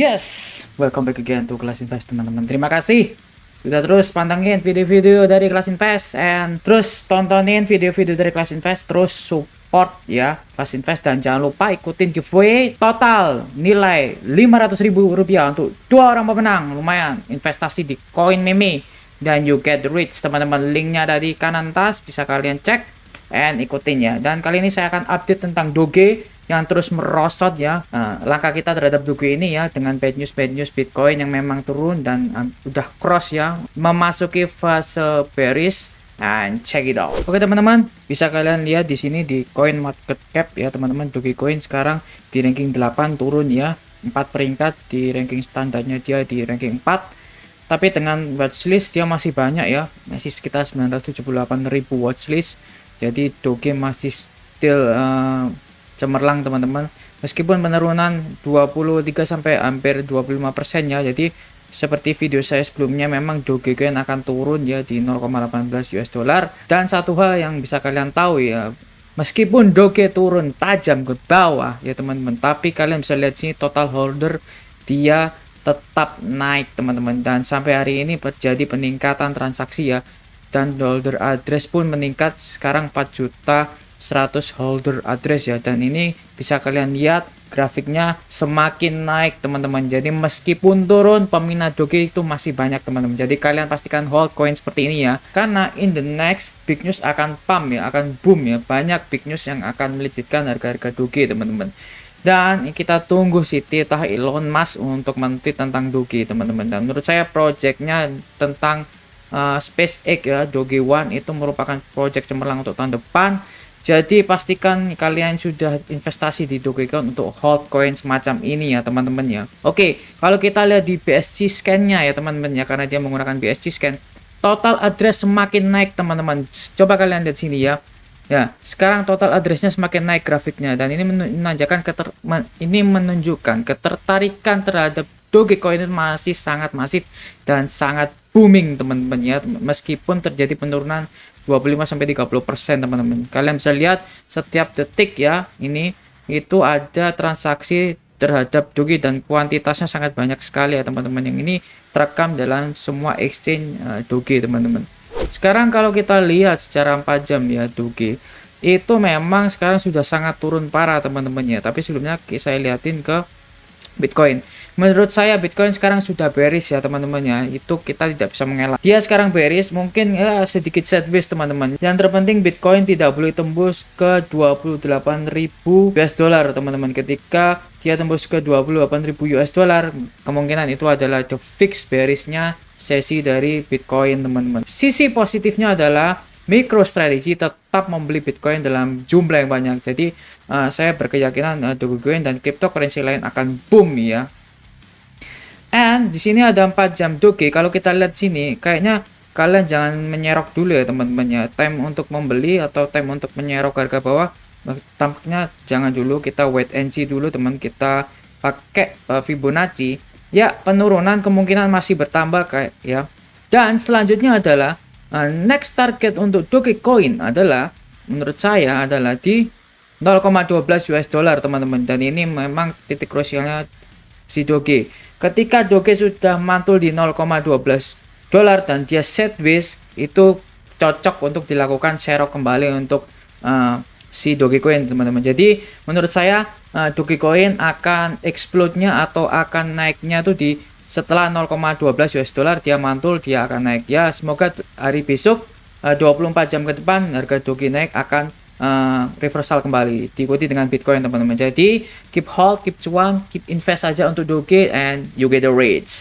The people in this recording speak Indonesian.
Yes, welcome back again to Kelas Invest teman-teman. Terima kasih sudah terus pantengin video-video dari Kelas Invest and terus tontonin video-video dari Kelas Invest terus support ya Kelas Invest dan jangan lupa ikutin giveaway total nilai rp rupiah untuk dua orang pemenang. Lumayan investasi di koin meme dan you get rich teman-teman. Linknya dari kanan tas bisa kalian cek and ikutin ya. Dan kali ini saya akan update tentang Doge yang terus merosot ya uh, langkah kita terhadap buku ini ya dengan bad news bad news Bitcoin yang memang turun dan um, udah cross ya memasuki fase bearish and check it out. Oke teman-teman, bisa kalian lihat di sini di Coin Market Cap ya teman-teman Coin sekarang di ranking 8 turun ya 4 peringkat di ranking standarnya dia di ranking 4 tapi dengan watchlist dia masih banyak ya masih sekitar 978.000 watchlist jadi Doge masih still uh, cemerlang teman-teman meskipun penurunan 23 sampai hampir 25% ya jadi seperti video saya sebelumnya memang Dogecoin akan turun ya di 0,18 US dollar dan satu hal yang bisa kalian tahu ya meskipun Doge turun tajam ke bawah ya teman-teman tapi kalian bisa lihat sini total holder dia tetap naik teman-teman dan sampai hari ini terjadi peningkatan transaksi ya dan holder address pun meningkat sekarang 4 juta 100 holder address ya dan ini bisa kalian lihat grafiknya semakin naik teman-teman jadi meskipun turun peminat doge itu masih banyak teman-teman jadi kalian pastikan hold coin seperti ini ya karena in the next big news akan pump ya akan boom ya banyak big news yang akan melejitkan harga-harga doge teman-teman dan kita tunggu si Tita Elon Musk untuk mentweet tentang Doge teman-teman dan menurut saya projectnya tentang uh, SpaceX ya Doge One itu merupakan project cemerlang untuk tahun depan jadi pastikan kalian sudah investasi di Dogecoin untuk hold coin semacam ini ya teman-teman ya. Oke, kalau kita lihat di BSC scan-nya ya teman-teman ya karena dia menggunakan BSC scan. Total address semakin naik teman-teman. Coba kalian lihat sini ya. Ya, sekarang total addressnya semakin naik grafiknya dan ini menunjukkan keter, ini menunjukkan ketertarikan terhadap Dogecoin masih sangat masif dan sangat booming teman-teman ya meskipun terjadi penurunan 25 sampai 30% teman-teman. Kalian bisa lihat setiap detik ya ini itu ada transaksi terhadap Doge dan kuantitasnya sangat banyak sekali ya teman-teman yang ini terekam dalam semua exchange uh, eh, dogi teman-teman sekarang kalau kita lihat secara 4 jam ya Doge itu memang sekarang sudah sangat turun parah teman-teman ya tapi sebelumnya saya lihatin ke Bitcoin. Menurut saya Bitcoin sekarang sudah beris ya teman-teman ya. Itu kita tidak bisa mengelak. Dia sekarang beris mungkin ya, sedikit sideways teman-teman. Yang terpenting Bitcoin tidak boleh tembus ke 28.000 US dollar teman-teman. Ketika dia tembus ke 28.000 US dollar, kemungkinan itu adalah the fix bearishnya sesi dari Bitcoin teman-teman. Sisi positifnya adalah MicroStrategy tetap membeli Bitcoin dalam jumlah yang banyak. Jadi uh, saya berkeyakinan uh, Dogecoin dan cryptocurrency lain akan boom ya. And di sini ada empat jam Doge. Kalau kita lihat sini, kayaknya kalian jangan menyerok dulu ya teman temannya Time untuk membeli atau time untuk menyerok harga bawah eh, tampaknya jangan dulu kita wait and see dulu teman kita pakai uh, Fibonacci. Ya, penurunan kemungkinan masih bertambah kayak ya. Dan selanjutnya adalah Ah, next target untuk Dogecoin adalah menurut saya adalah di 0,12 US dollar teman-teman dan ini memang titik krusialnya si Doge ketika Doge sudah mantul di 0,12 dolar dan dia set base itu cocok untuk dilakukan serok kembali untuk uh, si Dogecoin teman-teman jadi menurut saya uh, Dogecoin akan explode-nya atau akan naiknya tuh di setelah 0,12 US dollar dia mantul dia akan naik ya semoga hari besok 24 eh, jam ke depan harga Doge naik akan uh, reversal kembali diikuti dengan Bitcoin teman-teman jadi keep hold keep cuan keep invest saja untuk Doge and you get the rates